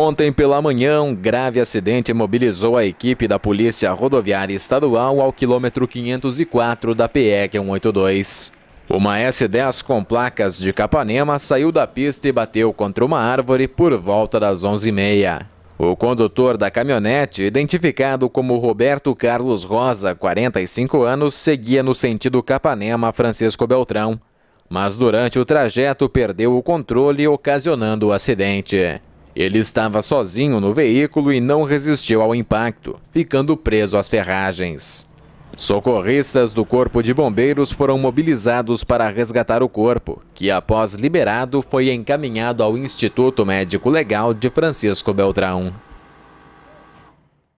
Ontem pela manhã, um grave acidente mobilizou a equipe da Polícia Rodoviária Estadual ao quilômetro 504 da PE 182. Uma S10 com placas de Capanema saiu da pista e bateu contra uma árvore por volta das 11h30. O condutor da caminhonete, identificado como Roberto Carlos Rosa, 45 anos, seguia no sentido Capanema-Francisco Beltrão, mas durante o trajeto perdeu o controle, ocasionando o acidente. Ele estava sozinho no veículo e não resistiu ao impacto, ficando preso às ferragens. Socorristas do Corpo de Bombeiros foram mobilizados para resgatar o corpo, que após liberado foi encaminhado ao Instituto Médico Legal de Francisco Beltrão.